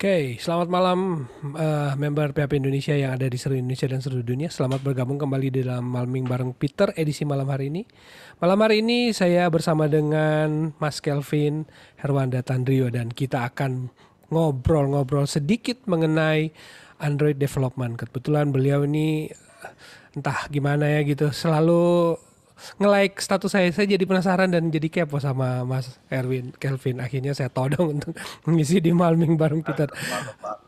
Oke, selamat malam uh, member PHP Indonesia yang ada di seluruh Indonesia dan seluruh dunia. Selamat bergabung kembali di dalam Malming bareng Peter edisi malam hari ini. Malam hari ini saya bersama dengan Mas Kelvin, Herwanda Tandrio dan kita akan ngobrol-ngobrol sedikit mengenai Android development. Kebetulan beliau ini eh, entah gimana ya gitu, selalu nge-like status saya saya jadi penasaran dan jadi kepo sama Mas Erwin Kelvin akhirnya saya todong untuk mengisi di Malming bareng Peter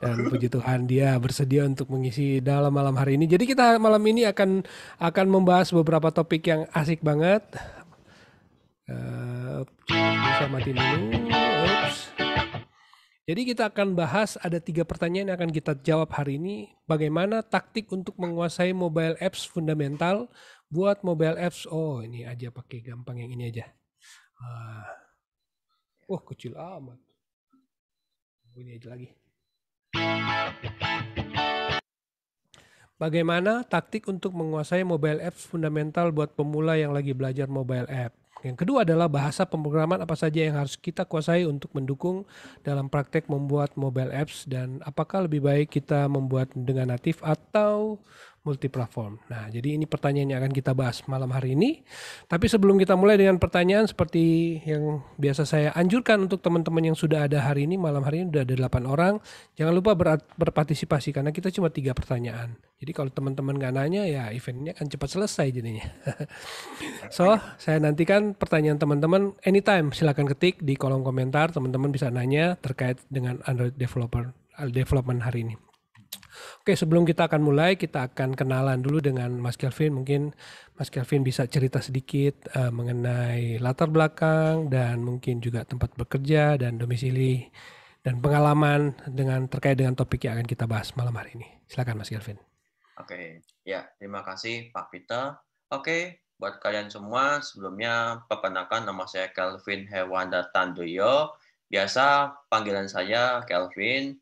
dan puji Tuhan dia bersedia untuk mengisi dalam malam hari ini jadi kita malam ini akan akan membahas beberapa topik yang asik banget eh, bisa matiin dulu Oops. Jadi kita akan bahas ada tiga pertanyaan yang akan kita jawab hari ini. Bagaimana taktik untuk menguasai mobile apps fundamental buat mobile apps oh ini aja pakai gampang yang ini aja uh, oh kecil amat ini aja lagi Bagaimana taktik untuk menguasai mobile apps fundamental buat pemula yang lagi belajar mobile app? Yang kedua adalah bahasa pemrograman apa saja yang harus kita kuasai untuk mendukung dalam praktek membuat mobile apps dan apakah lebih baik kita membuat dengan natif atau multiplatform. Nah, jadi ini pertanyaan yang akan kita bahas malam hari ini. Tapi sebelum kita mulai dengan pertanyaan seperti yang biasa saya anjurkan untuk teman-teman yang sudah ada hari ini, malam hari ini sudah ada 8 orang, jangan lupa ber berpartisipasi karena kita cuma tiga pertanyaan. Jadi kalau teman-teman nggak nanya ya eventnya akan cepat selesai jadinya. so, saya nantikan pertanyaan teman-teman anytime silahkan ketik di kolom komentar teman-teman bisa nanya terkait dengan Android developer uh, development hari ini. Oke, sebelum kita akan mulai, kita akan kenalan dulu dengan Mas Kelvin. Mungkin Mas Kelvin bisa cerita sedikit uh, mengenai latar belakang dan mungkin juga tempat bekerja dan domisili dan pengalaman dengan terkait dengan topik yang akan kita bahas malam hari ini. Silakan Mas Kelvin. Oke, ya terima kasih Pak Peter. Oke, buat kalian semua sebelumnya perkenalkan nama saya Kelvin Hewanda Tanduyo. Biasa panggilan saya Kelvin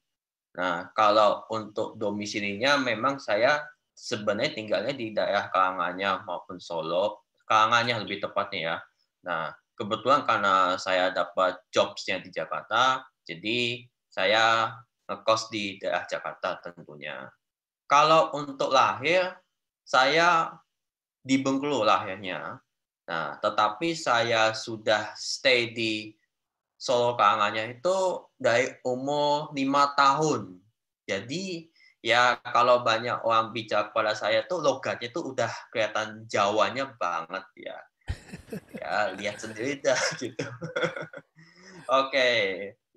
Nah, kalau untuk domisilinya memang saya sebenarnya tinggalnya di daerah Kalangannya maupun Solo, Kalangannya lebih tepatnya ya. Nah, kebetulan karena saya dapat jobsnya di Jakarta, jadi saya ngekos di daerah Jakarta tentunya. Kalau untuk lahir, saya di Bengkulu lahirnya. Nah, tetapi saya sudah stay di solo keangannya itu dari umur lima tahun. Jadi ya kalau banyak orang bicara pada saya tuh logatnya tuh udah kelihatan Jawanya banget ya. Ya lihat sendiri dah gitu. Oke, okay.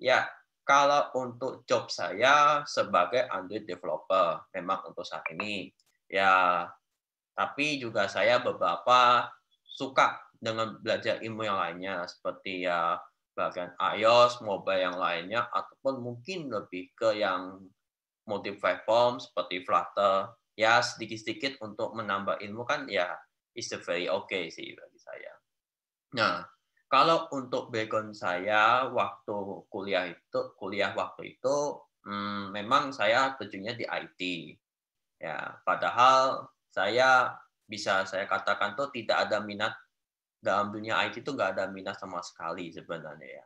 ya kalau untuk job saya sebagai Android developer memang untuk saat ini ya tapi juga saya beberapa suka dengan belajar ilmu yang lainnya seperti ya bagian iOS, mobile yang lainnya, ataupun mungkin lebih ke yang multi-platform seperti Flutter. Ya, sedikit-sedikit untuk menambah ilmu kan ya is very okay sih bagi saya. Nah, kalau untuk background saya waktu kuliah itu, kuliah waktu itu hmm, memang saya terjunnya di IT. Ya, padahal saya bisa saya katakan tuh tidak ada minat dalam dunia IT itu nggak ada minat sama sekali sebenarnya ya.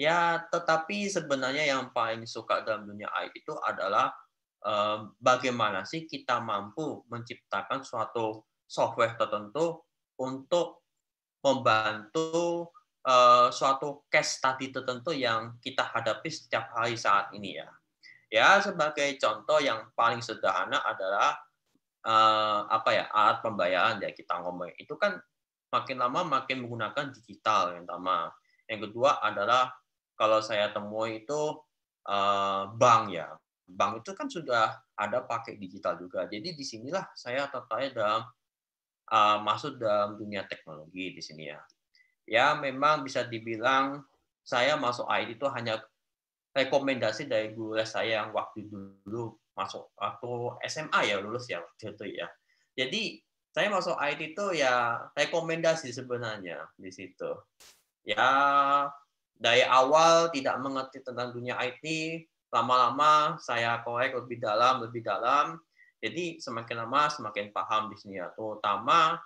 Ya, tetapi sebenarnya yang paling suka dalam dunia IT itu adalah eh, bagaimana sih kita mampu menciptakan suatu software tertentu untuk membantu eh, suatu case tadi tertentu yang kita hadapi setiap hari saat ini ya. Ya, sebagai contoh yang paling sederhana adalah eh, apa ya alat pembayaran ya kita ngomong itu kan makin lama makin menggunakan digital yang pertama. Yang kedua adalah kalau saya temui itu eh, bank ya. Bank itu kan sudah ada pakai digital juga. Jadi disinilah saya tertarik dalam uh, masuk dalam dunia teknologi di sini ya. Ya memang bisa dibilang saya masuk IT itu hanya rekomendasi dari guru saya yang waktu dulu masuk atau SMA ya lulus ya waktu itu ya. Jadi saya masuk IT itu ya rekomendasi sebenarnya di situ. Ya dari awal tidak mengerti tentang dunia IT, lama-lama saya korek lebih dalam, lebih dalam. Jadi semakin lama semakin paham di sini ya. Terutama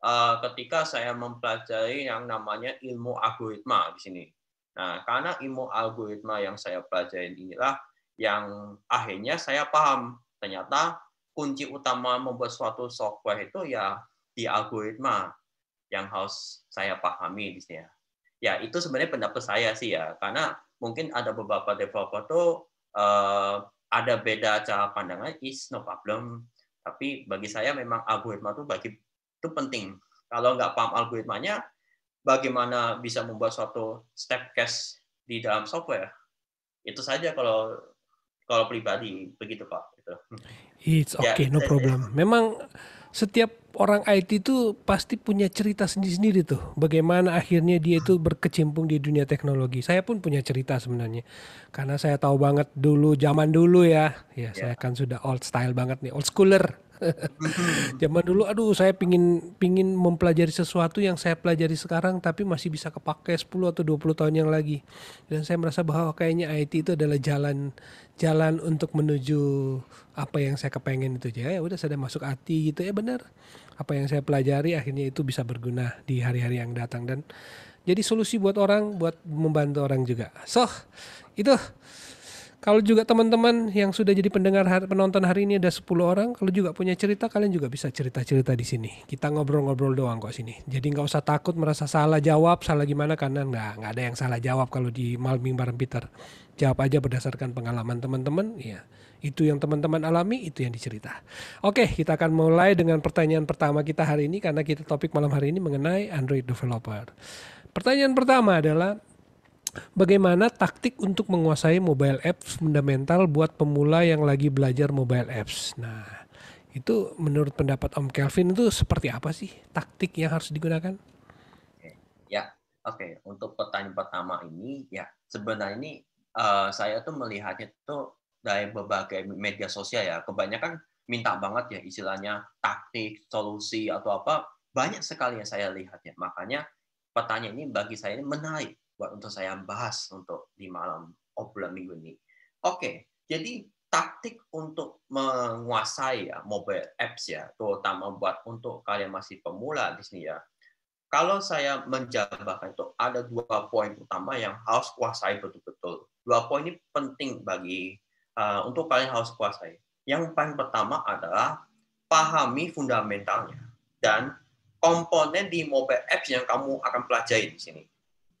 eh, ketika saya mempelajari yang namanya ilmu algoritma di sini. Nah, karena ilmu algoritma yang saya pelajari inilah yang akhirnya saya paham ternyata kunci utama membuat suatu software itu ya di algoritma yang harus saya pahami di sini ya. Ya itu sebenarnya pendapat saya sih ya, karena mungkin ada beberapa developer tuh uh, ada beda cara pandangnya is no problem. Tapi bagi saya memang algoritma tuh bagi itu penting. Kalau nggak paham algoritmanya, bagaimana bisa membuat suatu step case di dalam software? Itu saja kalau kalau pribadi begitu Pak. Itu It's ya, okay, ya, no problem. Memang setiap orang IT itu pasti punya cerita sendiri-sendiri tuh. Bagaimana akhirnya dia itu berkecimpung di dunia teknologi. Saya pun punya cerita sebenarnya. Karena saya tahu banget dulu zaman dulu ya ya yeah. saya kan sudah old style banget nih old schooler zaman dulu aduh saya pingin pingin mempelajari sesuatu yang saya pelajari sekarang tapi masih bisa kepake 10 atau 20 tahun yang lagi dan saya merasa bahwa kayaknya IT itu adalah jalan jalan untuk menuju apa yang saya kepengen itu ya udah saya masuk IT gitu ya benar apa yang saya pelajari akhirnya itu bisa berguna di hari-hari yang datang dan jadi solusi buat orang buat membantu orang juga so itu kalau juga teman-teman yang sudah jadi pendengar hari, penonton hari ini ada 10 orang, kalau juga punya cerita kalian juga bisa cerita-cerita di sini. Kita ngobrol-ngobrol doang kok sini. Jadi nggak usah takut merasa salah jawab, salah gimana karena nggak nggak ada yang salah jawab kalau di Malming Bareng Peter. Jawab aja berdasarkan pengalaman teman-teman. Ya, itu yang teman-teman alami, itu yang dicerita. Oke, kita akan mulai dengan pertanyaan pertama kita hari ini karena kita topik malam hari ini mengenai Android developer. Pertanyaan pertama adalah bagaimana taktik untuk menguasai mobile apps fundamental buat pemula yang lagi belajar mobile apps. Nah, itu menurut pendapat Om Kelvin itu seperti apa sih taktik yang harus digunakan? Ya, oke. Untuk pertanyaan pertama ini, ya sebenarnya ini uh, saya tuh melihatnya tuh dari berbagai media sosial ya. Kebanyakan minta banget ya istilahnya taktik, solusi atau apa banyak sekali yang saya lihat ya. Makanya pertanyaan ini bagi saya ini menarik buat untuk saya bahas untuk di malam obrolan minggu ini. Oke, jadi taktik untuk menguasai ya, mobile apps ya, terutama buat untuk kalian masih pemula di sini ya. Kalau saya menjabarkan itu ada dua poin utama yang harus kuasai betul-betul. Dua poin ini penting bagi uh, untuk kalian harus kuasai. Yang paling pertama adalah pahami fundamentalnya dan komponen di mobile apps yang kamu akan pelajari di sini.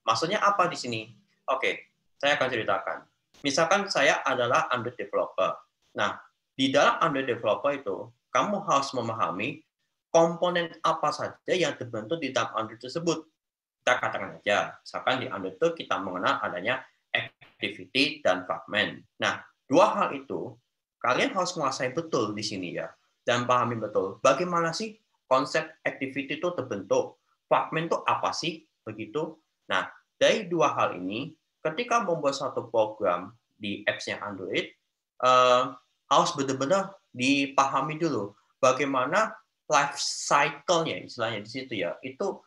Maksudnya apa di sini? Oke, saya akan ceritakan. Misalkan saya adalah Android developer. Nah, di dalam Android developer itu, kamu harus memahami komponen apa saja yang terbentuk di dalam Android tersebut. Kita katakan aja, misalkan di Android itu kita mengenal adanya activity dan fragment. Nah, dua hal itu kalian harus menguasai betul di sini ya dan pahami betul bagaimana sih konsep activity itu terbentuk. Fragment itu apa sih? Begitu. Nah, dari dua hal ini, ketika membuat satu program di apps yang Android, eh, harus benar-benar dipahami dulu bagaimana life cycle-nya, istilahnya di situ ya, itu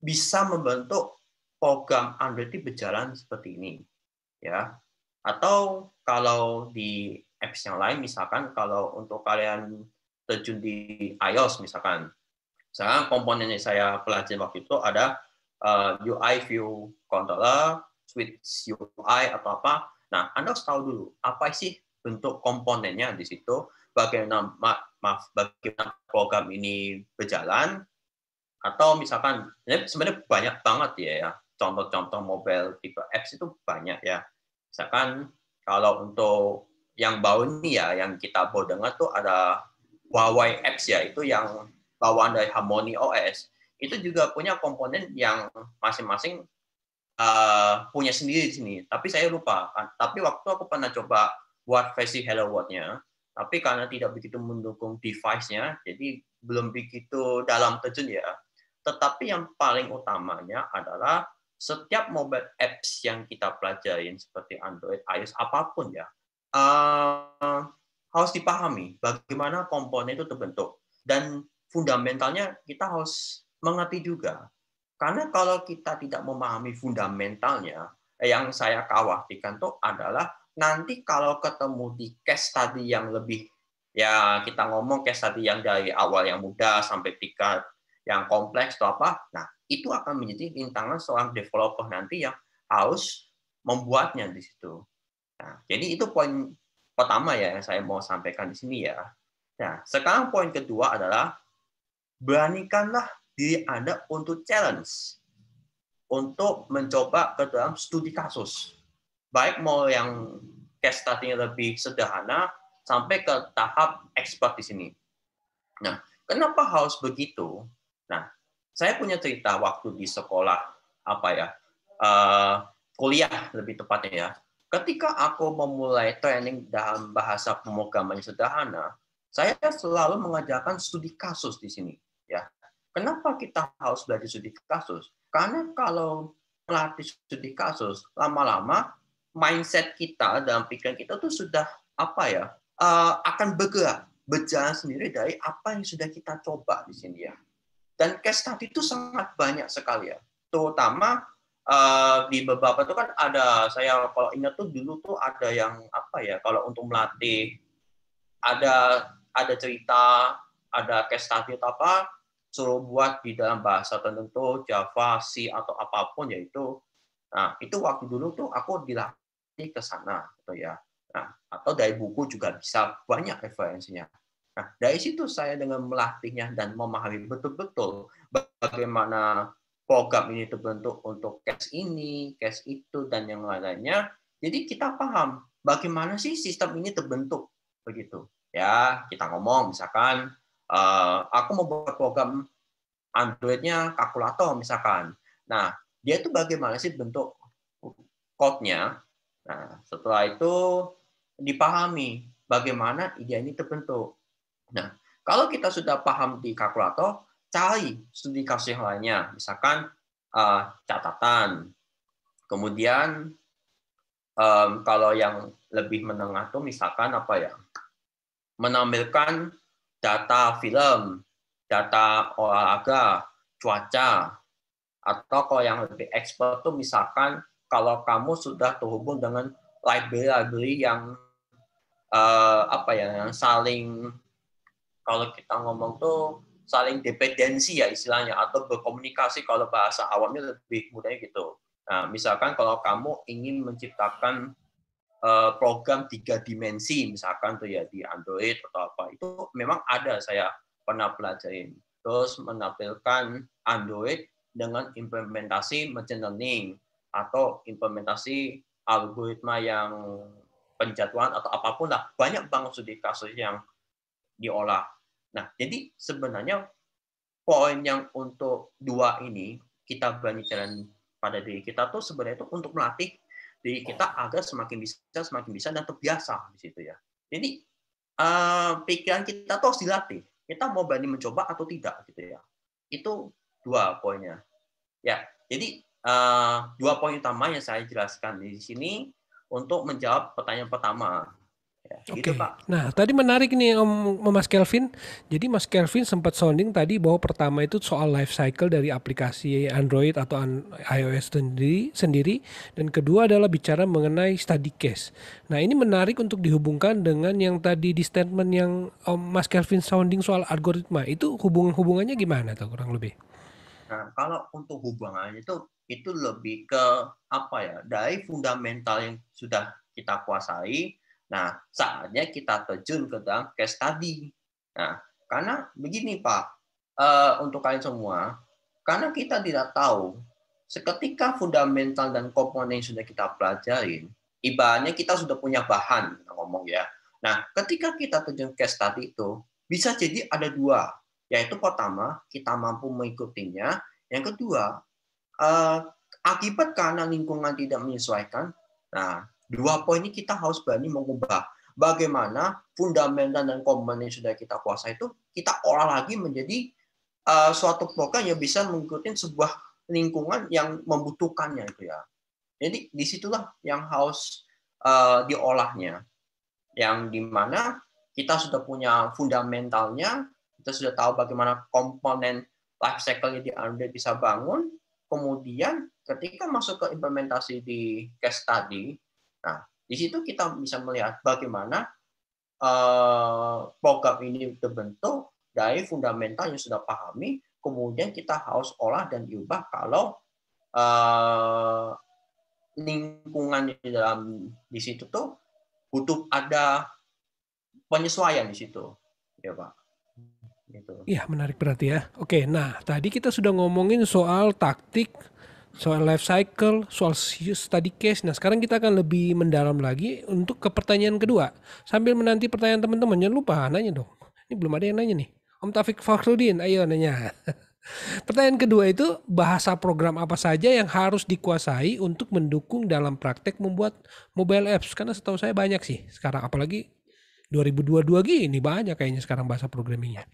bisa membentuk program Android itu berjalan seperti ini. ya. Atau kalau di apps yang lain, misalkan kalau untuk kalian terjun di iOS misalkan, sekarang yang saya pelajari waktu itu ada uh, eh, UI view controller, switch UI atau apa. Nah, Anda harus tahu dulu apa sih bentuk komponennya di situ, bagaimana ma maaf bagaimana program ini berjalan atau misalkan sebenarnya banyak banget ya ya contoh-contoh mobile tipe apps itu banyak ya. Misalkan kalau untuk yang baru ini ya yang kita baru dengar tuh ada Huawei apps ya itu yang bawaan dari Harmony OS itu juga punya komponen yang masing-masing uh, punya sendiri di sini. Tapi saya lupa. Tapi waktu aku pernah coba buat versi Hello World-nya, tapi karena tidak begitu mendukung device-nya, jadi belum begitu dalam terjun ya. Tetapi yang paling utamanya adalah setiap mobile apps yang kita pelajarin seperti Android, iOS, apapun ya, uh, harus dipahami bagaimana komponen itu terbentuk dan fundamentalnya kita harus mengerti juga. Karena kalau kita tidak memahami fundamentalnya, eh, yang saya khawatirkan itu adalah nanti kalau ketemu di case tadi yang lebih ya kita ngomong case tadi yang dari awal yang muda sampai tingkat yang kompleks atau apa, nah itu akan menjadi rintangan seorang developer nanti yang harus membuatnya di situ. Nah, jadi itu poin pertama ya yang saya mau sampaikan di sini ya. Nah, sekarang poin kedua adalah beranikanlah diri Anda untuk challenge, untuk mencoba ke dalam studi kasus. Baik mau yang case study lebih sederhana sampai ke tahap expert di sini. Nah, kenapa harus begitu? Nah, saya punya cerita waktu di sekolah apa ya? Uh, kuliah lebih tepatnya ya. Ketika aku memulai training dalam bahasa pemrograman sederhana, saya selalu mengajarkan studi kasus di sini ya Kenapa kita harus belajar studi kasus? Karena kalau melatih studi kasus, lama-lama mindset kita dalam pikiran kita tuh sudah apa ya uh, akan bergerak berjalan sendiri dari apa yang sudah kita coba di sini ya. Dan case study itu sangat banyak sekali ya, terutama uh, di beberapa itu kan ada saya kalau ingat tuh dulu tuh ada yang apa ya kalau untuk melatih ada ada cerita ada case study atau apa suruh buat di dalam bahasa tertentu Java, C atau apapun yaitu nah itu waktu dulu tuh aku dilatih ke sana gitu ya nah atau dari buku juga bisa banyak referensinya nah dari situ saya dengan melatihnya dan memahami betul-betul bagaimana program ini terbentuk untuk case ini case itu dan yang lainnya jadi kita paham bagaimana sih sistem ini terbentuk begitu ya kita ngomong misalkan Eh, aku mau membuat program Android-nya kalkulator misalkan. Nah, dia itu bagaimana sih bentuk code-nya? Nah, setelah itu dipahami bagaimana ide ini terbentuk. Nah, kalau kita sudah paham di kalkulator, cari studi kasus yang lainnya, misalkan uh, catatan. Kemudian um, kalau yang lebih menengah tuh misalkan apa ya? Menampilkan data film, data olahraga, cuaca, atau kalau yang lebih expert tuh misalkan kalau kamu sudah terhubung dengan library-library yang uh, apa ya yang saling kalau kita ngomong tuh saling dependensi ya istilahnya atau berkomunikasi kalau bahasa awamnya lebih mudah gitu. Nah, misalkan kalau kamu ingin menciptakan Eh, program tiga dimensi misalkan tuh ya di Android atau apa itu memang ada saya pernah pelajarin terus menampilkan Android dengan implementasi machine learning atau implementasi algoritma yang penjatuhan atau apapun lah banyak banget studi kasus yang diolah nah jadi sebenarnya poin yang untuk dua ini kita berani jalan pada diri kita tuh sebenarnya itu untuk melatih diri iya. kita agar semakin bisa semakin bisa dan terbiasa di situ ya jadi uh, pikiran kita tuh harus dilatih kita mau berani mencoba atau tidak gitu ya itu dua poinnya ya jadi uh, dua poin utama yang saya jelaskan di sini untuk menjawab pertanyaan pertama Gitu, Oke. Gitu, Pak. Nah, tadi menarik nih Om Mas Kelvin. Jadi Mas Kelvin sempat sounding tadi bahwa pertama itu soal life cycle dari aplikasi Android atau iOS sendiri sendiri dan kedua adalah bicara mengenai study case. Nah, ini menarik untuk dihubungkan dengan yang tadi di statement yang Om Mas Kelvin sounding soal algoritma. Itu hubungan-hubungannya gimana tuh kurang lebih? Nah, kalau untuk hubungannya itu itu lebih ke apa ya? Dari fundamental yang sudah kita kuasai Nah, saatnya kita terjun ke dalam case tadi. Nah, karena begini Pak, uh, untuk kalian semua, karena kita tidak tahu, seketika fundamental dan komponen yang sudah kita pelajarin, ibaratnya kita sudah punya bahan, ngomong ya. Nah, ketika kita terjun case tadi itu, bisa jadi ada dua, yaitu pertama, kita mampu mengikutinya, yang kedua, uh, akibat karena lingkungan tidak menyesuaikan, nah Dua poin ini kita harus berani mengubah. Bagaimana fundamental dan komponen yang sudah kita kuasai itu kita olah lagi menjadi uh, suatu program yang bisa mengikuti sebuah lingkungan yang membutuhkannya itu ya. Jadi disitulah yang harus uh, diolahnya. Yang dimana kita sudah punya fundamentalnya, kita sudah tahu bagaimana komponen life cycle yang diambil bisa bangun. Kemudian ketika masuk ke implementasi di case study, Nah, di situ kita bisa melihat bagaimana uh, program ini terbentuk dari fundamental yang sudah pahami, kemudian kita harus olah dan diubah kalau uh, lingkungan di dalam di situ tuh butuh ada penyesuaian di situ, ya Pak. Gitu. Iya, menarik berarti ya. Oke, nah tadi kita sudah ngomongin soal taktik soal life cycle, soal study case. Nah, sekarang kita akan lebih mendalam lagi untuk ke pertanyaan kedua. Sambil menanti pertanyaan teman-teman, jangan lupa ah, nanya dong. Ini belum ada yang nanya nih. Om Taufik Fakhruddin, ayo nanya. Pertanyaan kedua itu, bahasa program apa saja yang harus dikuasai untuk mendukung dalam praktek membuat mobile apps? Karena setahu saya banyak sih sekarang, apalagi 2022 gini banyak kayaknya sekarang bahasa programmingnya.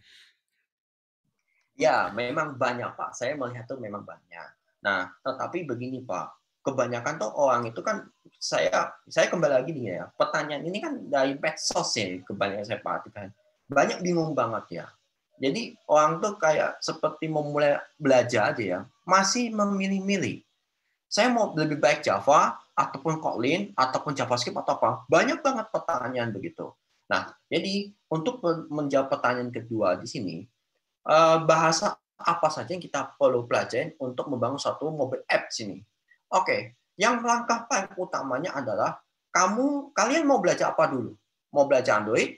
Ya, memang banyak Pak. Saya melihat tuh memang banyak Nah, tetapi begini Pak, kebanyakan tuh orang itu kan saya saya kembali lagi nih ya, pertanyaan ini kan dari medsos ya kebanyakan saya perhatikan. Banyak bingung banget ya. Jadi orang tuh kayak seperti memulai belajar aja ya, masih memilih-milih. Saya mau lebih baik Java ataupun Kotlin ataupun JavaScript atau apa. Banyak banget pertanyaan begitu. Nah, jadi untuk menjawab pertanyaan kedua di sini, eh, bahasa apa saja yang kita perlu pelajari untuk membangun satu mobile app sini. Oke, yang langkah paling utamanya adalah kamu kalian mau belajar apa dulu? Mau belajar Android,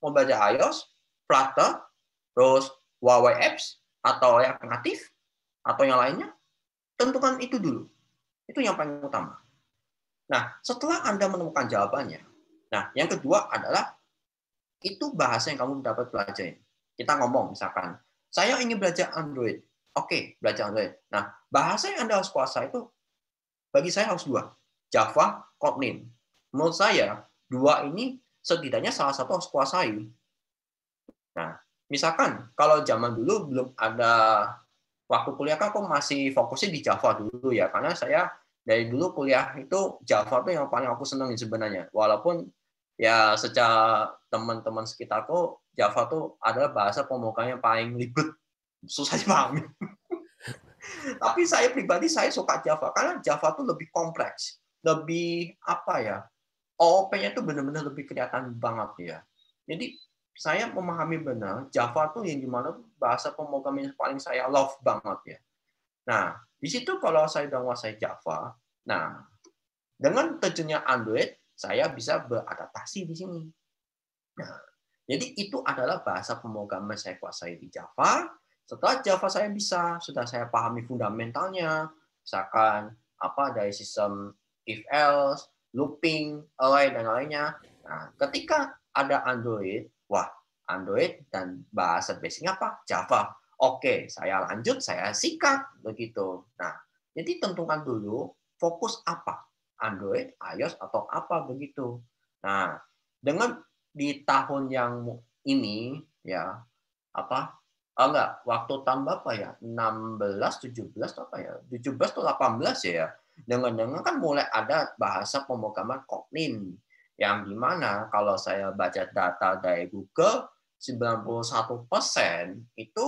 mau belajar iOS, Flutter, terus Huawei apps atau yang natif atau yang lainnya? Tentukan itu dulu. Itu yang paling utama. Nah, setelah Anda menemukan jawabannya, nah, yang kedua adalah itu bahasa yang kamu dapat pelajari. Kita ngomong misalkan saya ingin belajar Android. Oke, okay, belajar Android. Nah, bahasa yang Anda harus kuasai itu bagi saya harus dua. Java, Kotlin. Menurut saya, dua ini setidaknya salah satu harus kuasai. Nah, misalkan kalau zaman dulu belum ada waktu kuliah kan aku masih fokusnya di Java dulu ya karena saya dari dulu kuliah itu Java itu yang paling aku senengin sebenarnya walaupun ya secara teman-teman sekitarku Java tuh adalah bahasa pemukanya paling ribet, susah dipahami. Tapi saya pribadi saya suka Java karena Java tuh lebih kompleks, lebih apa ya? OOP-nya tuh benar-benar lebih kelihatan banget ya. Jadi saya memahami benar Java tuh yang dimana bahasa pemrograman yang paling saya love banget ya. Nah, di situ kalau saya udah menguasai Java, nah dengan terjunnya Android, saya bisa beradaptasi di sini. Nah, jadi itu adalah bahasa pemrograman saya kuasai di Java. Setelah Java saya bisa, sudah saya pahami fundamentalnya, misalkan apa dari sistem if else, looping, array dan lainnya. Nah, ketika ada Android, wah Android dan bahasa basicnya apa? Java. Oke, saya lanjut, saya sikat begitu. Nah, jadi tentukan dulu fokus apa, Android, iOS atau apa begitu. Nah, dengan di tahun yang ini ya apa oh enggak waktu tambah ya? apa ya 16 17 apa ya 17 atau 18 ya dengan-dengan kan mulai ada bahasa pemrograman Kotlin yang dimana kalau saya baca data dari Google 91 persen itu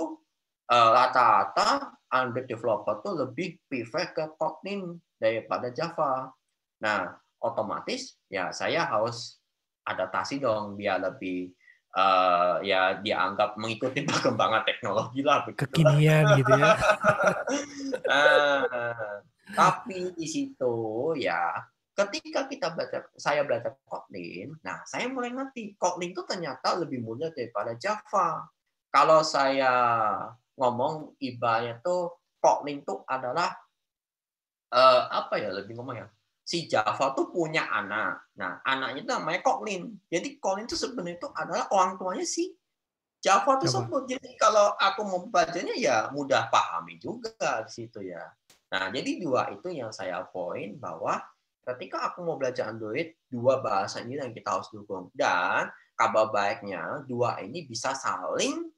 eh, rata-rata uh, Android developer tuh lebih prefer ke Kotlin daripada Java. Nah, otomatis ya saya harus adaptasi dong biar lebih uh, ya dianggap mengikuti perkembangan teknologi lah begitu kekinian gitu ya uh, tapi di situ ya ketika kita baca saya belajar Kotlin nah saya mulai ngerti Kotlin itu ternyata lebih mudah daripada Java kalau saya ngomong ibaratnya tuh Kotlin itu adalah uh, apa ya lebih ngomong ya si Java tuh punya anak. Nah, anaknya itu namanya Colin. Jadi Colin itu sebenarnya itu adalah orang tuanya si Java tersebut. Jadi kalau aku membacanya ya mudah pahami juga di situ ya. Nah, jadi dua itu yang saya poin bahwa ketika aku mau belajar Android, dua bahasa ini yang kita harus dukung. Dan kabar baiknya, dua ini bisa saling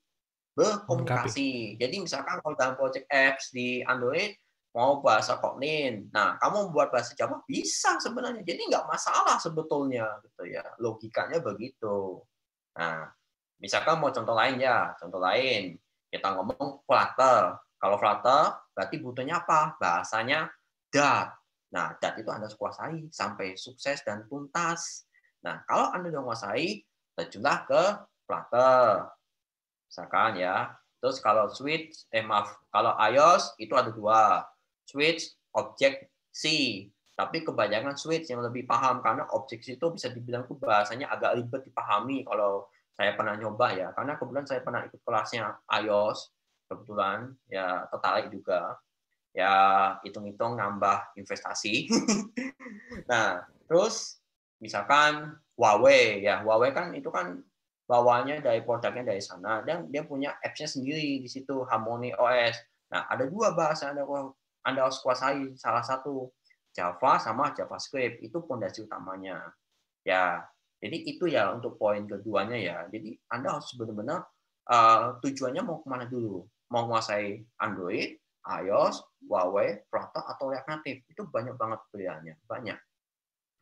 berkomunikasi. Jadi misalkan kalau dalam project apps di Android, mau bahasa Koknin. Nah, kamu membuat bahasa Jawa bisa sebenarnya. Jadi nggak masalah sebetulnya gitu ya. Logikanya begitu. Nah, misalkan mau contoh lain ya, contoh lain. Kita ngomong Flutter. Kalau Flutter berarti butuhnya apa? Bahasanya dat. Nah, dat itu Anda kuasai sampai sukses dan tuntas. Nah, kalau Anda sudah kuasai, terjunlah ke Flutter. Misalkan ya. Terus kalau switch, eh maaf, kalau iOS itu ada dua switch, objek C. Tapi kebanyakan switch yang lebih paham karena objek C itu bisa dibilang tuh bahasanya agak ribet dipahami kalau saya pernah nyoba ya. Karena kebetulan saya pernah ikut kelasnya IOS kebetulan ya tertarik juga. Ya hitung-hitung nambah investasi. nah, terus misalkan Huawei ya. Huawei kan itu kan bawahnya dari produknya dari sana dan dia punya apps-nya sendiri di situ Harmony OS. Nah, ada dua bahasa yang ada anda harus kuasai salah satu Java sama JavaScript itu pondasi utamanya. Ya, jadi itu ya untuk poin keduanya ya. Jadi Anda harus benar-benar uh, tujuannya mau kemana dulu? Mau menguasai Android, iOS, Huawei, Proto atau React Native itu banyak banget pilihannya, banyak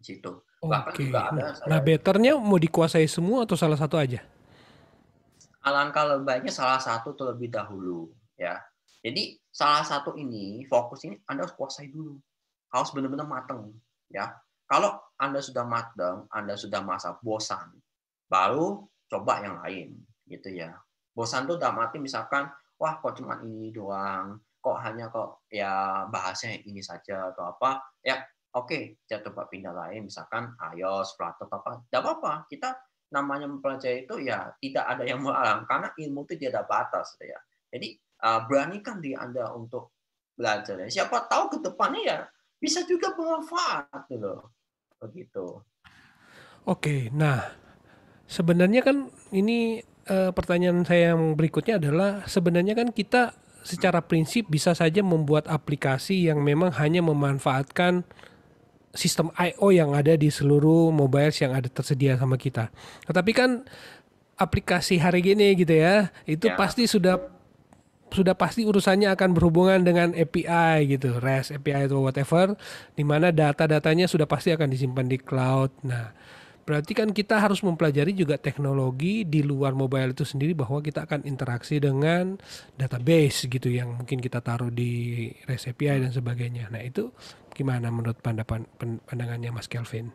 di situ. Okay. Nah, nah, betternya mau dikuasai semua atau salah satu aja? Alangkah lebih baiknya salah satu terlebih dahulu ya. Jadi salah satu ini fokus ini Anda harus kuasai dulu. Harus benar-benar matang ya. Kalau Anda sudah mateng Anda sudah masa bosan, baru coba yang lain gitu ya. Bosan tuh udah mati misalkan wah kok cuma ini doang, kok hanya kok ya bahasnya ini saja atau apa ya oke okay, kita coba pindah lain misalkan iOS, Flutter apa tidak apa-apa kita namanya mempelajari itu ya tidak ada yang melarang karena ilmu itu tidak ada batas gitu ya jadi uh, beranikan diri Anda untuk belajar. Ya. Siapa tahu ke depannya ya bisa juga bermanfaat gitu. Begitu. Oke, nah sebenarnya kan ini eh, pertanyaan saya yang berikutnya adalah sebenarnya kan kita secara prinsip bisa saja membuat aplikasi yang memang hanya memanfaatkan sistem IO yang ada di seluruh mobiles yang ada tersedia sama kita. Tetapi kan aplikasi hari ini gitu ya, itu ya. pasti sudah sudah pasti urusannya akan berhubungan dengan API gitu, REST API atau whatever, di mana data-datanya sudah pasti akan disimpan di cloud. Nah, berarti kan kita harus mempelajari juga teknologi di luar mobile itu sendiri bahwa kita akan interaksi dengan database gitu yang mungkin kita taruh di REST API dan sebagainya. Nah, itu gimana menurut pandangan pandangannya Mas Kelvin?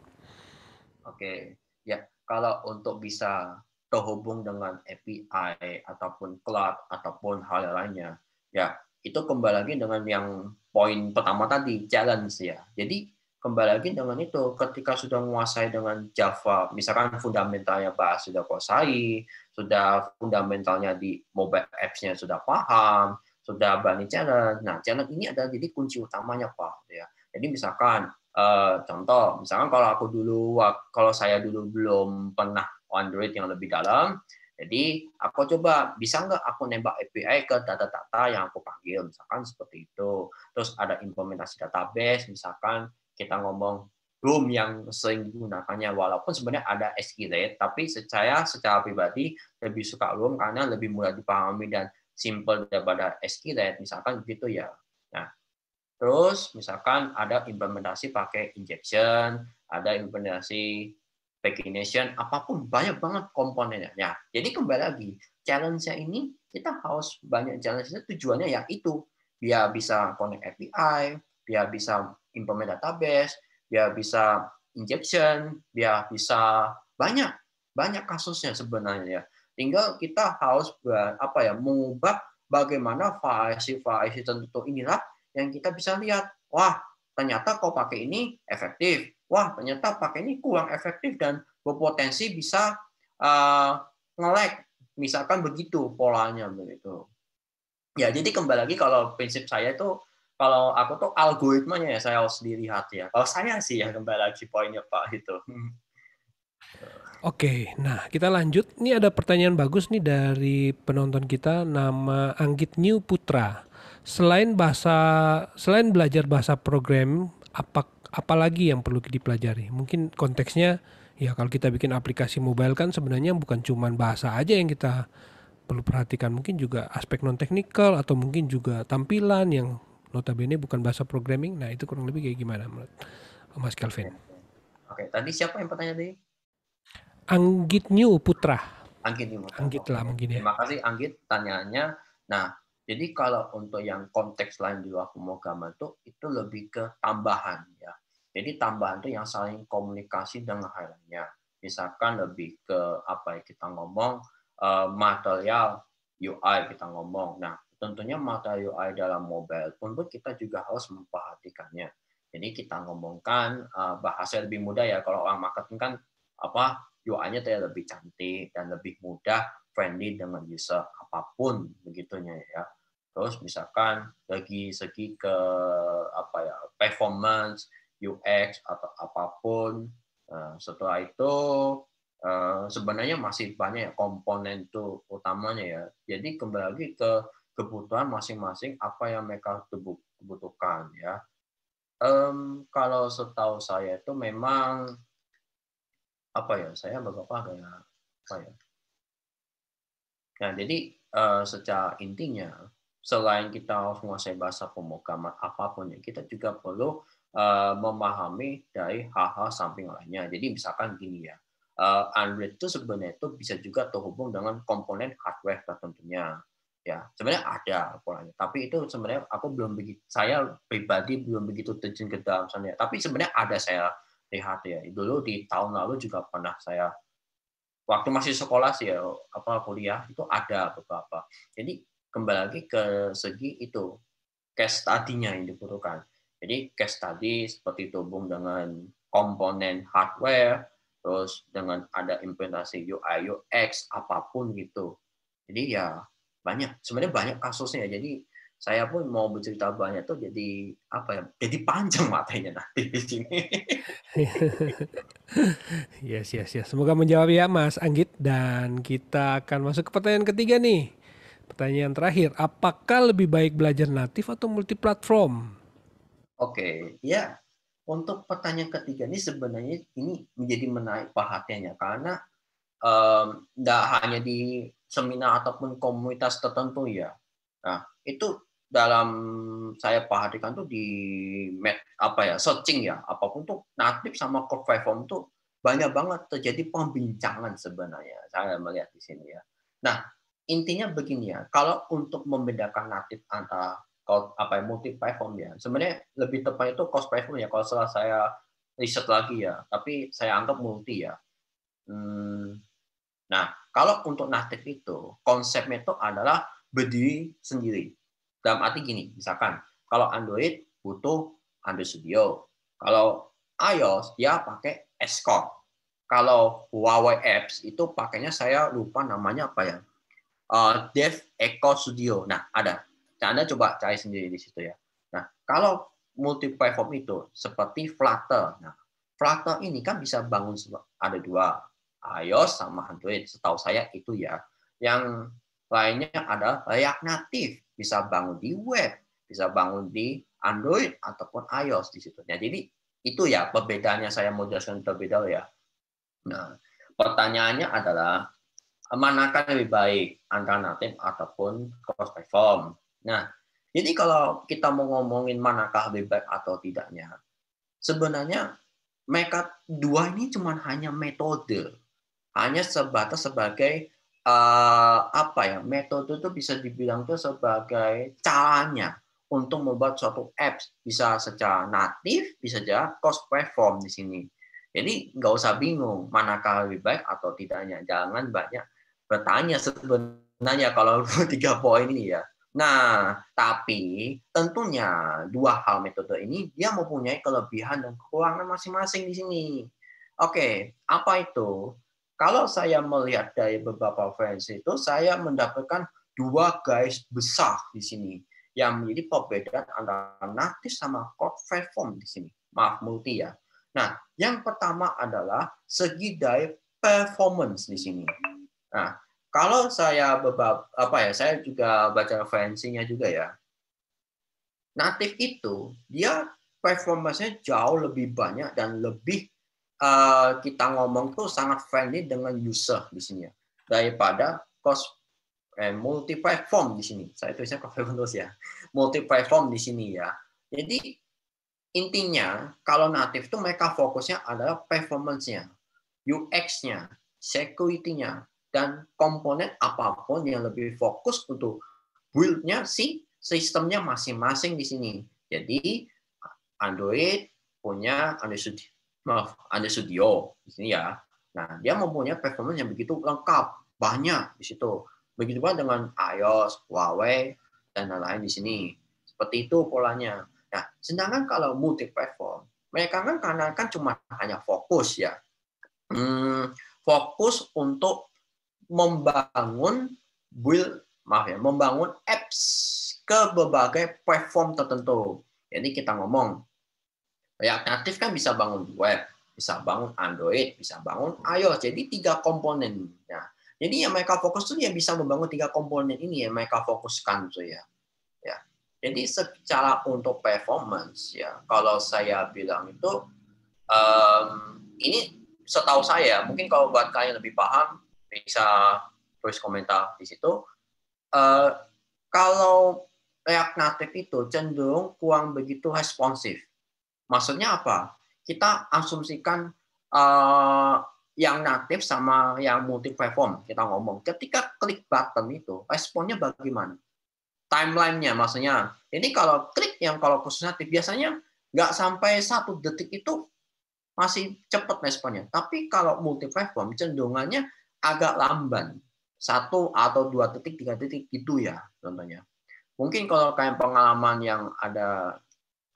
Oke, ya kalau untuk bisa terhubung dengan API ataupun cloud ataupun hal lainnya. Ya, itu kembali lagi dengan yang poin pertama tadi, challenge ya. Jadi kembali lagi dengan itu, ketika sudah menguasai dengan Java, misalkan fundamentalnya bahas sudah kuasai, sudah fundamentalnya di mobile apps-nya sudah paham, sudah berani challenge. Nah, challenge ini adalah jadi kunci utamanya, Pak. Ya. Jadi misalkan eh, contoh, misalkan kalau aku dulu, kalau saya dulu belum pernah Android yang lebih dalam. Jadi aku coba bisa nggak aku nembak API ke data-data yang aku panggil, misalkan seperti itu. Terus ada implementasi database, misalkan kita ngomong Room yang sering digunakannya, walaupun sebenarnya ada SQLite tapi saya secara pribadi lebih suka Room karena lebih mudah dipahami dan simple daripada SQLite misalkan gitu ya. Nah, terus misalkan ada implementasi pakai injection, ada implementasi pagination, apapun banyak banget komponennya. Ya, jadi kembali lagi challenge-nya ini kita harus banyak challenge nya tujuannya ya itu dia bisa connect API, dia bisa implement database, dia bisa injection, dia bisa banyak banyak kasusnya sebenarnya. Ya. Tinggal kita harus apa ya mengubah bagaimana variasi-variasi tertentu inilah yang kita bisa lihat. Wah, ternyata kalau pakai ini efektif wah ternyata pakai ini kurang efektif dan berpotensi bisa uh, eh, ngelek misalkan begitu polanya begitu ya jadi kembali lagi kalau prinsip saya itu kalau aku tuh algoritmanya ya saya harus dilihat ya kalau saya sih ya kembali lagi poinnya pak itu Oke, nah kita lanjut. Ini ada pertanyaan bagus nih dari penonton kita nama Anggit New Putra. Selain bahasa selain belajar bahasa program, apakah apalagi yang perlu dipelajari? Mungkin konteksnya ya kalau kita bikin aplikasi mobile kan sebenarnya bukan cuman bahasa aja yang kita perlu perhatikan, mungkin juga aspek non teknikal atau mungkin juga tampilan yang notabene bukan bahasa programming. Nah, itu kurang lebih kayak gimana menurut Mas Kelvin? Oke, tadi siapa yang bertanya tadi? Anggit New Putra. Anggit New Putra. Anggit lah mungkin ya. Terima kasih Anggit tanyaannya. Nah, jadi kalau untuk yang konteks lain di luar pemrograman itu itu lebih ke tambahan ya. Jadi tambahan itu yang saling komunikasi dengan halnya, Misalkan lebih ke apa yang kita ngomong eh, material UI kita ngomong. Nah, tentunya material UI dalam mobile pun kita juga harus memperhatikannya. Jadi kita ngomongkan eh, bahasa lebih mudah ya kalau orang marketing kan apa UI-nya tidak ya lebih cantik dan lebih mudah friendly dengan user apapun begitunya ya. Terus misalkan lagi segi ke apa ya performance UX atau apapun. Nah, setelah itu eh, sebenarnya masih banyak komponen itu utamanya ya. Jadi kembali lagi ke kebutuhan masing-masing apa yang mereka butuhkan ya. Um, kalau setahu saya itu memang apa ya saya beberapa kayak apa ya. Nah jadi uh, secara intinya selain kita harus menguasai bahasa pemrograman apapun ya kita juga perlu Eh, memahami dari hal-hal samping lainnya. Jadi misalkan gini ya, eh, Android itu sebenarnya itu bisa juga terhubung dengan komponen hardware tertentunya. Ya, sebenarnya ada polanya, tapi itu sebenarnya aku belum begitu saya pribadi belum begitu terjun ke dalam sana. Ya. Tapi sebenarnya ada saya lihat ya. Dulu di tahun lalu juga pernah saya waktu masih sekolah sih ya, apa kuliah itu ada beberapa. Jadi kembali lagi ke segi itu case tadinya yang dibutuhkan jadi case tadi seperti tubung dengan komponen hardware, terus dengan ada implementasi UI UX apapun gitu. Jadi ya banyak sebenarnya banyak kasusnya jadi saya pun mau bercerita banyak tuh jadi apa ya jadi panjang matanya nanti di sini yes yes yes semoga menjawab ya Mas Anggit dan kita akan masuk ke pertanyaan ketiga nih pertanyaan terakhir apakah lebih baik belajar natif atau multiplatform? Oke, ya. Untuk pertanyaan ketiga ini sebenarnya ini menjadi menarik perhatiannya karena tidak um, hanya di seminar ataupun komunitas tertentu ya. Nah, itu dalam saya perhatikan tuh di met apa ya searching ya apapun tuh natif sama core platform tuh banyak banget terjadi pembincangan sebenarnya saya melihat di sini ya. Nah intinya begini ya kalau untuk membedakan natif antara apa ya multi platform ya. Sebenarnya lebih tepat itu cost platform ya kalau setelah saya riset lagi ya, tapi saya anggap multi ya. Hmm. Nah, kalau untuk native itu konsepnya itu adalah berdiri sendiri. Dalam arti gini, misalkan kalau Android butuh Android Studio. Kalau iOS dia pakai Escort. Kalau Huawei Apps itu pakainya saya lupa namanya apa ya. Uh, Dev Eco Studio. Nah, ada. Nah, Anda coba cari sendiri di situ ya. Nah, kalau multi platform itu seperti Flutter. Nah, Flutter ini kan bisa bangun ada dua, iOS sama Android. Setahu saya itu ya. Yang lainnya ada React Native, bisa bangun di web, bisa bangun di Android ataupun iOS di situ. Nah, jadi itu ya perbedaannya saya mau jelaskan terlebih dahulu ya. Nah, pertanyaannya adalah manakah lebih baik antara native ataupun cross platform? Nah, jadi kalau kita mau ngomongin manakah lebih baik atau tidaknya, sebenarnya mereka dua ini cuma hanya metode, hanya sebatas sebagai uh, apa ya metode itu bisa dibilang itu sebagai caranya untuk membuat suatu apps bisa secara natif, bisa jadi cross platform di sini. Jadi nggak usah bingung manakah lebih baik atau tidaknya. Jangan banyak bertanya sebenarnya kalau tiga poin ini ya Nah, tapi tentunya dua hal metode ini dia mempunyai kelebihan dan kekurangan masing-masing di sini. Oke, apa itu? Kalau saya melihat dari beberapa referensi itu, saya mendapatkan dua guys besar di sini yang menjadi perbedaan antara native sama code platform di sini. Maaf, multi ya. Nah, yang pertama adalah segi dari performance di sini. Nah, kalau saya bebab, apa ya, saya juga baca referensinya juga ya. Natif itu dia performanya jauh lebih banyak dan lebih uh, kita ngomong tuh sangat friendly dengan user di sini ya daripada cross eh, multi platform di sini. Saya tulisnya cross terus ya. Multi platform di sini ya. Jadi intinya kalau natif tuh mereka fokusnya adalah performance-nya, UX-nya, security-nya, dan komponen apapun yang lebih fokus untuk build-nya si sistemnya masing-masing di sini. Jadi Android punya Android Studio, maaf, Android Studio di sini ya. Nah, dia mempunyai performance yang begitu lengkap, banyak di situ. Begitu pula dengan iOS, Huawei, dan lain-lain di sini. Seperti itu polanya. Nah, sedangkan kalau multi platform, mereka kan karena kan cuma hanya fokus ya. Hmm, fokus untuk membangun build maaf ya, membangun apps ke berbagai platform tertentu. Jadi kita ngomong ya kreatif kan bisa bangun web, bisa bangun Android, bisa bangun iOS. Jadi tiga komponen. Ya. jadi yang mereka fokus tuh yang bisa membangun tiga komponen ini yang mereka fokuskan tuh ya. Ya. Jadi secara untuk performance ya, kalau saya bilang itu um, ini setahu saya mungkin kalau buat kalian lebih paham bisa tulis komentar di situ. Uh, kalau React Native itu cenderung kurang begitu responsif. Maksudnya apa? Kita asumsikan uh, yang natif sama yang multi platform kita ngomong. Ketika klik button itu, responnya bagaimana? Timelinenya maksudnya. Ini kalau klik yang kalau khusus natif biasanya nggak sampai satu detik itu masih cepat responnya. Tapi kalau multi platform cenderungannya agak lamban satu atau dua titik tiga titik gitu ya contohnya mungkin kalau kalian pengalaman yang ada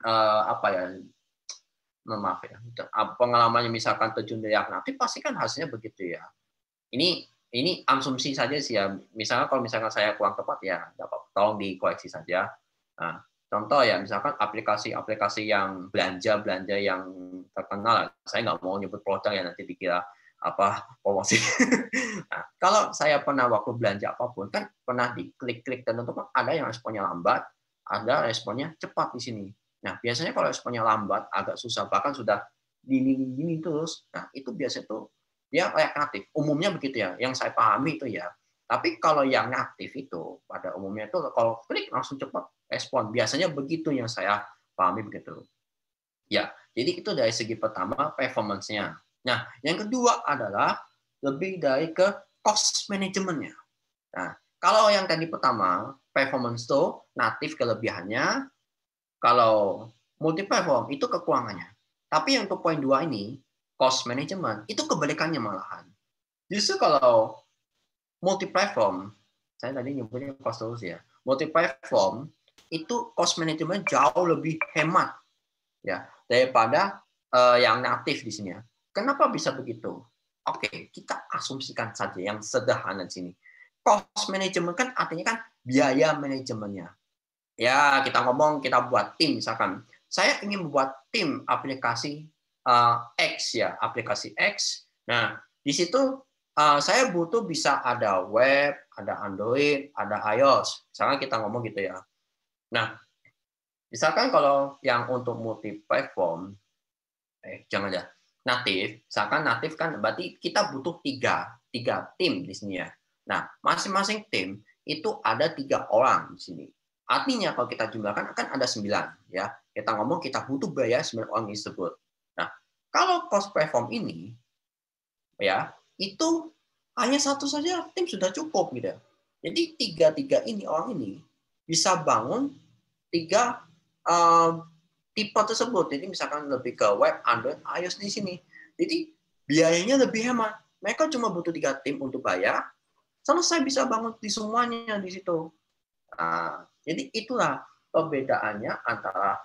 uh, apa ya maaf ya ah, pengalamannya misalkan terjun dari aktif pasti kan hasilnya begitu ya ini ini asumsi saja sih ya misalnya kalau misalkan saya kurang tepat ya dapat tolong dikoreksi saja nah, contoh ya misalkan aplikasi-aplikasi yang belanja belanja yang terkenal saya nggak mau nyebut produk ya nanti dikira apa promosi. nah, kalau saya pernah waktu belanja apapun kan pernah diklik-klik tertentu kan ada yang responnya lambat, ada responnya cepat di sini. Nah, biasanya kalau responnya lambat agak susah bahkan sudah gini-gini terus. Nah, itu biasanya tuh dia aktif. Umumnya begitu ya, yang saya pahami itu ya. Tapi kalau yang aktif itu pada umumnya itu kalau klik langsung cepat respon. Biasanya begitu yang saya pahami begitu. Ya, jadi itu dari segi pertama performance-nya. Nah, yang kedua adalah lebih dari ke cost manajemennya. Nah, kalau yang tadi pertama, performance itu natif kelebihannya, kalau multi platform itu kekurangannya. Tapi yang ke poin dua ini, cost management, itu kebalikannya malahan. Justru kalau multi platform, saya tadi nyebutnya cost terus ya, multi platform itu cost management jauh lebih hemat ya daripada uh, yang natif di sini ya. Kenapa bisa begitu? Oke, okay, kita asumsikan saja yang sederhana di sini. Cost management kan artinya kan biaya manajemennya. Ya, kita ngomong kita buat tim misalkan. Saya ingin membuat tim aplikasi uh, X ya, aplikasi X. Nah, di situ uh, saya butuh bisa ada web, ada Android, ada iOS. Misalkan kita ngomong gitu ya. Nah, misalkan kalau yang untuk multi platform, eh jangan ya natif, misalkan natif kan berarti kita butuh tiga, tiga tim di sini ya. Nah, masing-masing tim itu ada tiga orang di sini. Artinya kalau kita jumlahkan akan ada sembilan ya. Kita ngomong kita butuh biaya sembilan orang tersebut. Nah, kalau cost platform ini ya itu hanya satu saja tim sudah cukup gitu. Ya. Jadi tiga tiga ini orang ini bisa bangun tiga uh, tipe tersebut. Jadi misalkan lebih ke web, Android, iOS di sini. Jadi biayanya lebih hemat. Mereka cuma butuh tiga tim untuk bayar, selesai bisa bangun di semuanya di situ. Nah, jadi itulah perbedaannya antara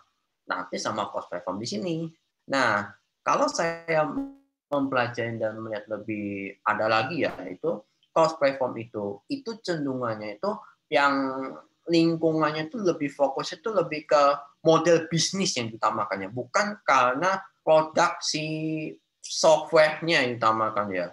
nanti sama cost platform di sini. Nah, kalau saya mempelajari dan melihat lebih ada lagi ya itu cost platform itu itu cenderungannya itu yang lingkungannya itu lebih fokus itu lebih ke model bisnis yang ditamakannya, bukan karena produk si softwarenya yang ditamakan ya.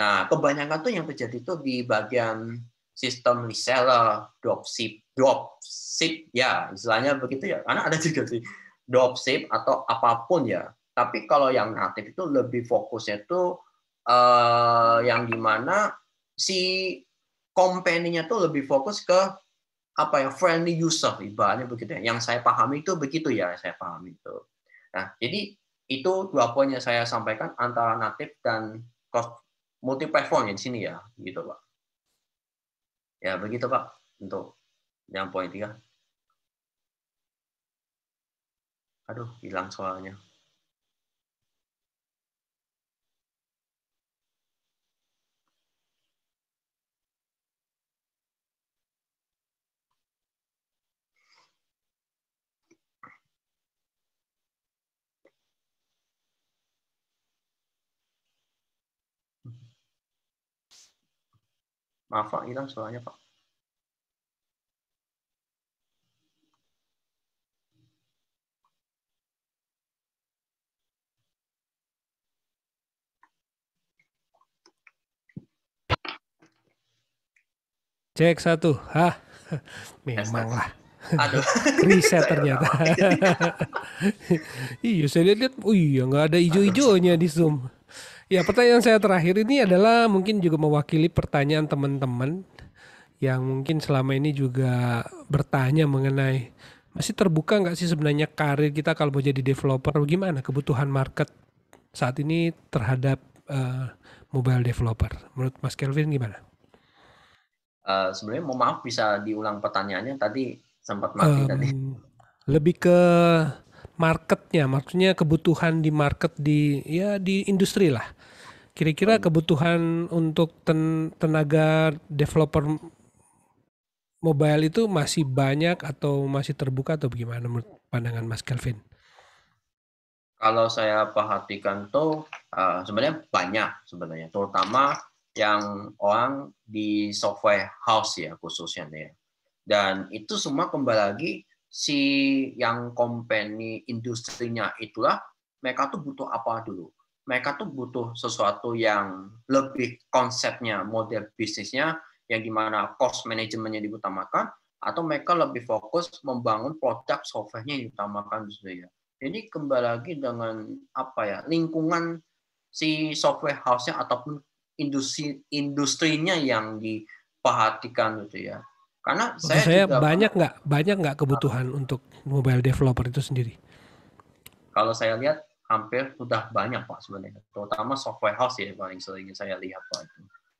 Nah, kebanyakan tuh yang terjadi itu di bagian sistem reseller, dropship, dropship ya, istilahnya begitu ya. Karena ada juga sih dropship atau apapun ya. Tapi kalau yang aktif itu lebih fokusnya itu eh, yang dimana si company-nya tuh lebih fokus ke apa ya friendly user ibaratnya begitu ya. yang saya pahami itu begitu ya saya pahami itu nah jadi itu dua poin yang saya sampaikan antara native dan multi platform ya di sini ya gitu pak ya begitu pak untuk yang poin tiga aduh hilang soalnya Maaf Pak, hilang suaranya Pak. Cek satu. Hah. Memanglah. Aduh. Riset ternyata. iya, saya lihat, oh iya, nggak ada hijau-hijaunya di Zoom. Ya pertanyaan saya terakhir ini adalah mungkin juga mewakili pertanyaan teman-teman yang mungkin selama ini juga bertanya mengenai masih terbuka nggak sih sebenarnya karir kita kalau mau jadi developer gimana kebutuhan market saat ini terhadap uh, mobile developer menurut Mas Kelvin gimana? Uh, sebenarnya mau maaf bisa diulang pertanyaannya tadi sempat mati um, tadi. Lebih ke marketnya, maksudnya kebutuhan di market di ya di industri lah. Kira-kira hmm. kebutuhan untuk ten, tenaga developer mobile itu masih banyak atau masih terbuka atau bagaimana menurut pandangan Mas Kelvin? Kalau saya perhatikan tuh uh, sebenarnya banyak sebenarnya, terutama yang orang di software house ya khususnya nih. Dan itu semua kembali lagi si yang company industrinya itulah mereka tuh butuh apa dulu mereka tuh butuh sesuatu yang lebih konsepnya model bisnisnya yang dimana cost manajemennya diutamakan atau mereka lebih fokus membangun produk softwarenya yang diutamakan gitu ya. Jadi kembali lagi dengan apa ya lingkungan si software house-nya ataupun industri industrinya yang diperhatikan gitu ya. Karena saya, saya juga banyak nggak banyak nggak kebutuhan apa? untuk mobile developer itu sendiri. Kalau saya lihat hampir sudah banyak pak sebenarnya, terutama software house ya paling sering saya lihat pak.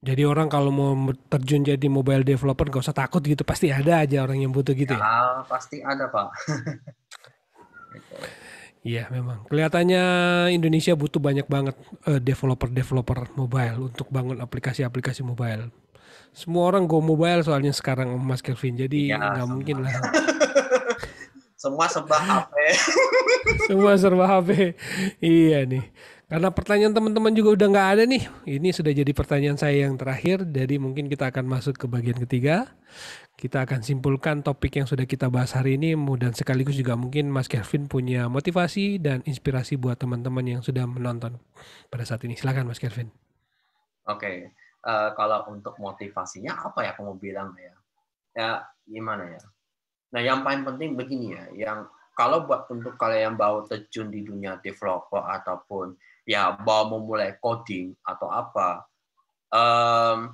Jadi orang kalau mau terjun jadi mobile developer gak usah takut gitu, pasti ada aja orang yang butuh gitu ya. ya? pasti ada pak. Gitu. Iya memang. Kelihatannya Indonesia butuh banyak banget eh, developer -developer mobile untuk bangun aplikasi-aplikasi mobile. Semua orang go mobile soalnya sekarang Mas Kelvin. Jadi ya, mungkin lah. Semua serba HP. Semua serba HP. Iya nih. Karena pertanyaan teman-teman juga udah nggak ada nih. Ini sudah jadi pertanyaan saya yang terakhir. Jadi mungkin kita akan masuk ke bagian ketiga. Kita akan simpulkan topik yang sudah kita bahas hari ini. Dan sekaligus juga mungkin Mas Kelvin punya motivasi dan inspirasi buat teman-teman yang sudah menonton pada saat ini. Silakan Mas Kelvin. Oke uh, kalau untuk motivasinya apa ya aku mau bilang ya ya gimana ya nah yang paling penting begini ya yang kalau buat untuk kalian yang bawa terjun di dunia developer ataupun ya mau memulai coding atau apa um,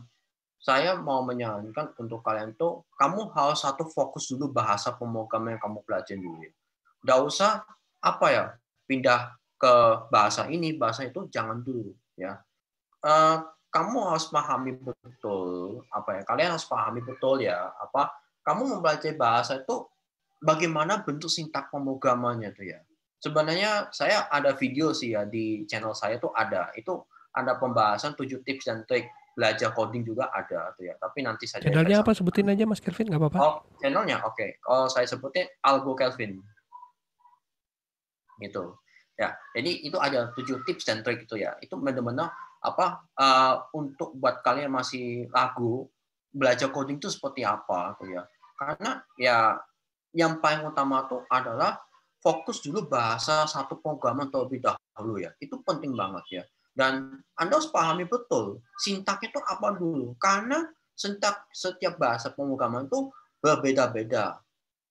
saya mau menyarankan untuk kalian tuh kamu harus satu fokus dulu bahasa pemrograman yang kamu pelajari dulu Gak usah apa ya pindah ke bahasa ini bahasa itu jangan dulu ya uh, kamu harus pahami betul apa ya kalian harus pahami betul ya apa kamu mempelajari bahasa itu bagaimana bentuk sintak pemrogramannya tuh ya sebenarnya saya ada video sih ya di channel saya tuh ada itu ada pembahasan tujuh tips dan trik belajar coding juga ada tuh ya. Tapi nanti saja. Ya, channelnya apa sebutin aja Mas Kelvin nggak apa-apa. Oh, channelnya oke. Okay. Kalau saya sebutin Algo Kelvin. Gitu. Ya, jadi itu ada tujuh tips dan trik itu ya. Itu benar-benar apa uh, untuk buat kalian yang masih lagu belajar coding itu seperti apa gitu ya karena ya yang paling utama tuh adalah fokus dulu bahasa satu atau terlebih dahulu ya itu penting banget ya dan anda harus pahami betul sintaknya itu apa dulu karena sintak setiap bahasa pemrograman itu berbeda-beda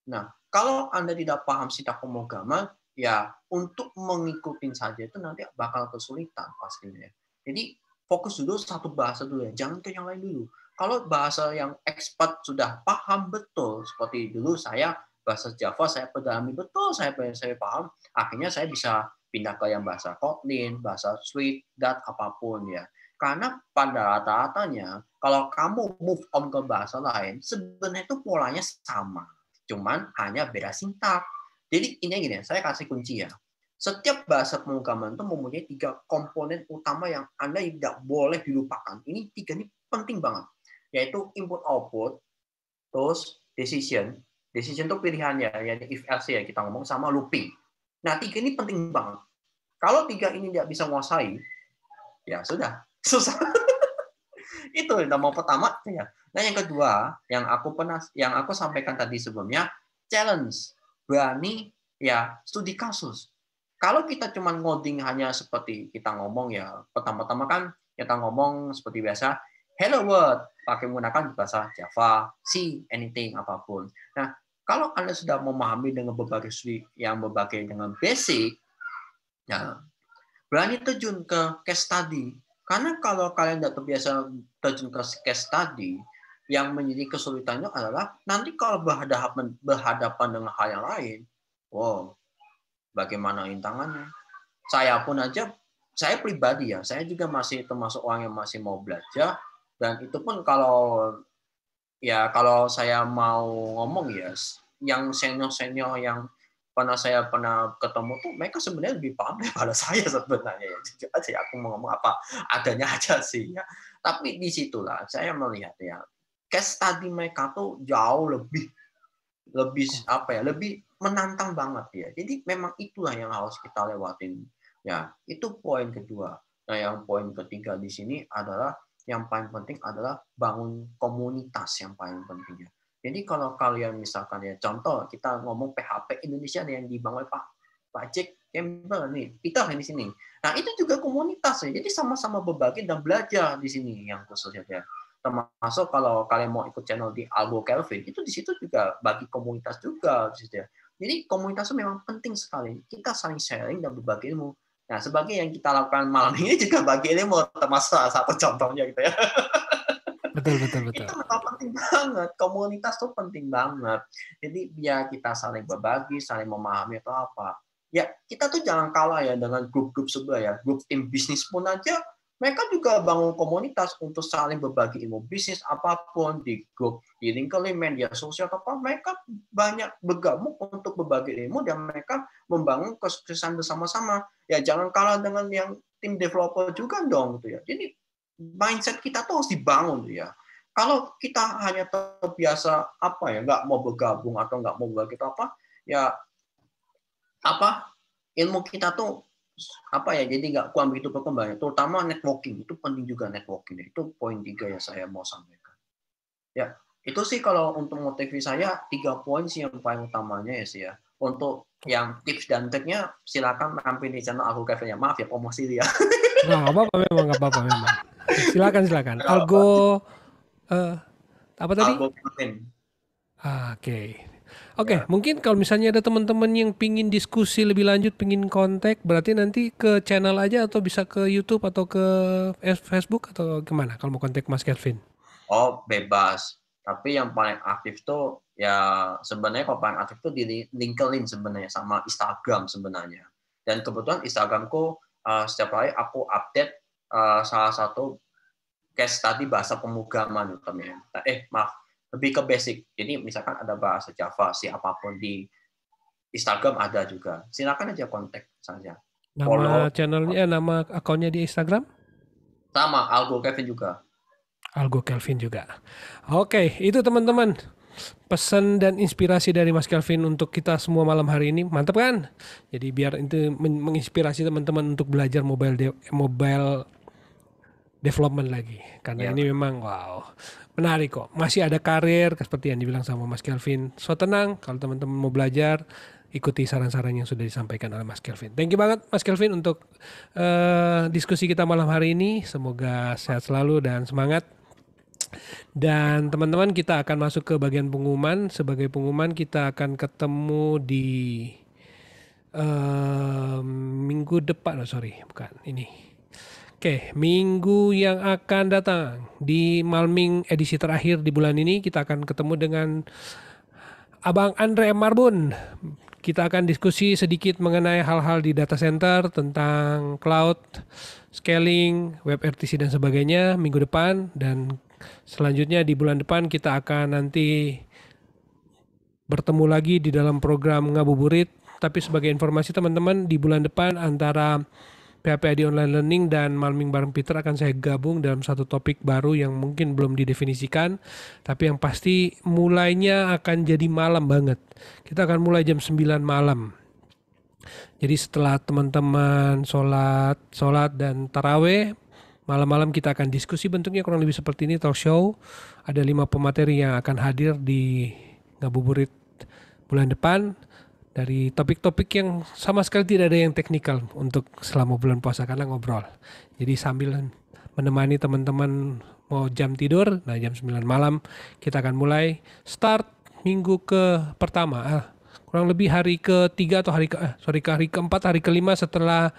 nah kalau anda tidak paham sintak pemrograman ya untuk mengikuti saja itu nanti bakal kesulitan pastinya jadi fokus dulu satu bahasa dulu ya, jangan ke yang lain dulu. Kalau bahasa yang expert sudah paham betul, seperti dulu saya bahasa Java saya pedami betul, saya saya paham, akhirnya saya bisa pindah ke yang bahasa Kotlin, bahasa Swift, dan apapun ya. Karena pada rata-ratanya kalau kamu move on ke bahasa lain, sebenarnya itu polanya sama, cuman hanya beda sintak. Jadi ini gini, saya kasih kunci ya setiap bahasa pengungkapan itu mempunyai tiga komponen utama yang Anda tidak boleh dilupakan. Ini tiga ini penting banget, yaitu input output, terus decision, decision itu pilihannya, ya, if else ya kita ngomong sama looping. Nah tiga ini penting banget. Kalau tiga ini tidak bisa menguasai, ya sudah susah. itu mau pertama ya. Nah yang kedua yang aku pernah yang aku sampaikan tadi sebelumnya challenge berani ya studi kasus kalau kita cuma ngoding hanya seperti kita ngomong ya, pertama-tama kan kita ngomong seperti biasa, hello world, pakai menggunakan bahasa Java, C, anything, apapun. Nah, kalau Anda sudah memahami dengan berbagai studi yang berbagai dengan basic, ya, berani terjun ke case study. Karena kalau kalian tidak terbiasa terjun ke case study, yang menjadi kesulitannya adalah nanti kalau berhadapan berhadapan dengan hal yang lain, wow, bagaimana intangannya? Saya pun aja, saya pribadi ya, saya juga masih termasuk orang yang masih mau belajar dan itu pun kalau ya kalau saya mau ngomong ya, yang senior-senior yang pernah saya pernah ketemu tuh mereka sebenarnya lebih paham daripada saya sebenarnya ya jujur aja aku mau ngomong apa adanya aja sih ya tapi disitulah saya melihat ya case tadi mereka tuh jauh lebih lebih apa ya lebih menantang banget ya jadi memang itulah yang harus kita lewatin ya itu poin kedua nah yang poin ketiga di sini adalah yang paling penting adalah bangun komunitas yang paling pentingnya jadi kalau kalian misalkan ya contoh kita ngomong PHP Indonesia yang dibangun Pak Pak Cek Campbell nih Peter di sini nah itu juga komunitas ya jadi sama-sama berbagi dan belajar di sini yang khususnya ya termasuk kalau kalian mau ikut channel di Algo Kelvin itu di situ juga bagi komunitas juga gitu ya Jadi komunitas itu memang penting sekali. Kita saling sharing dan berbagi ilmu. Nah, sebagai yang kita lakukan malam ini juga bagi ilmu termasuk satu contohnya gitu ya. Betul betul betul. Itu memang penting banget. Komunitas itu penting banget. Jadi biar kita saling berbagi, saling memahami atau apa. Ya, kita tuh jangan kalah ya dengan grup-grup sebelah ya. Grup tim bisnis pun aja mereka juga bangun komunitas untuk saling berbagi ilmu bisnis apapun di grup di LinkedIn, media sosial apa mereka banyak bergabung untuk berbagi ilmu dan mereka membangun kesuksesan bersama-sama ya jangan kalah dengan yang tim developer juga dong gitu ya jadi mindset kita tuh harus dibangun gitu ya kalau kita hanya terbiasa apa ya nggak mau bergabung atau nggak mau berbagi apa ya apa ilmu kita tuh apa ya jadi nggak kuam begitu berkembang terutama networking itu penting juga networking itu poin tiga yang saya mau sampaikan ya itu sih kalau untuk motivasi saya tiga poin sih yang paling utamanya ya sih ya untuk yang tips dan triknya silakan tampil di channel aku Kevin ya maaf ya promosi dia nggak nah, apa-apa memang nggak apa-apa memang silakan silakan algo uh, apa tadi algo Kevin ah, oke okay. Oke, okay, ya. mungkin kalau misalnya ada teman-teman yang pingin diskusi lebih lanjut, pingin kontak, berarti nanti ke channel aja atau bisa ke YouTube atau ke Facebook atau kemana kalau mau kontak Mas Kelvin? Oh, bebas. Tapi yang paling aktif tuh ya sebenarnya kalau paling aktif tuh di LinkedIn sebenarnya sama Instagram sebenarnya. Dan kebetulan Instagramku uh, eh, setiap hari aku update uh, salah satu case tadi bahasa pemugaman utamanya. Nah, eh, maaf, lebih ke basic. Jadi misalkan ada bahasa Java, apapun di Instagram ada juga. Silakan aja kontak saja. Nama Follow. channelnya, nama akunnya di Instagram? Sama, Algo Kelvin juga. Algo Kelvin juga. Oke, itu teman-teman pesan dan inspirasi dari Mas Kelvin untuk kita semua malam hari ini mantap kan? Jadi biar itu menginspirasi teman-teman untuk belajar mobile mobile development lagi karena ya. ini memang wow menarik kok masih ada karir seperti yang dibilang sama Mas Kelvin so tenang kalau teman-teman mau belajar ikuti saran-saran yang sudah disampaikan oleh Mas Kelvin thank you banget Mas Kelvin untuk uh, diskusi kita malam hari ini semoga sehat selalu dan semangat dan teman-teman kita akan masuk ke bagian pengumuman sebagai pengumuman kita akan ketemu di uh, minggu depan oh, sorry bukan ini Oke, minggu yang akan datang di Malming edisi terakhir di bulan ini kita akan ketemu dengan Abang Andre M. Marbun. Kita akan diskusi sedikit mengenai hal-hal di data center tentang cloud, scaling, web RTC dan sebagainya minggu depan dan selanjutnya di bulan depan kita akan nanti bertemu lagi di dalam program ngabuburit tapi sebagai informasi teman-teman di bulan depan antara PAPID Online Learning dan Malming bareng Peter akan saya gabung dalam satu topik baru yang mungkin belum didefinisikan, tapi yang pasti mulainya akan jadi malam banget. Kita akan mulai jam 9 malam. Jadi setelah teman-teman sholat, sholat dan taraweh, malam-malam kita akan diskusi bentuknya kurang lebih seperti ini talk show. Ada lima pemateri yang akan hadir di Ngabuburit bulan depan dari topik-topik yang sama sekali tidak ada yang teknikal untuk selama bulan puasa karena ngobrol. Jadi sambil menemani teman-teman mau jam tidur, nah jam 9 malam kita akan mulai start minggu ke pertama, ah, kurang lebih hari ketiga atau hari ke, ah, sorry ke hari keempat, hari kelima setelah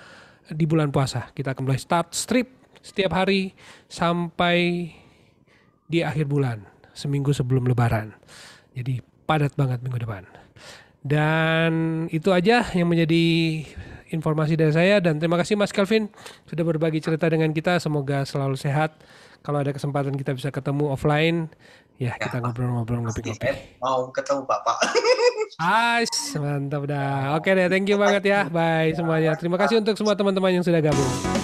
di bulan puasa kita akan mulai start strip setiap hari sampai di akhir bulan seminggu sebelum lebaran. Jadi padat banget minggu depan. Dan itu aja yang menjadi informasi dari saya dan terima kasih Mas Kelvin sudah berbagi cerita dengan kita. Semoga selalu sehat. Kalau ada kesempatan kita bisa ketemu offline, ya, ya kita ngobrol-ngobrol ngopi-ngopi. Iya, eh, mau ketemu Bapak. Ais, mantap dah. Oke deh, thank you banget ya. Bye semuanya. Terima kasih untuk semua teman-teman yang sudah gabung.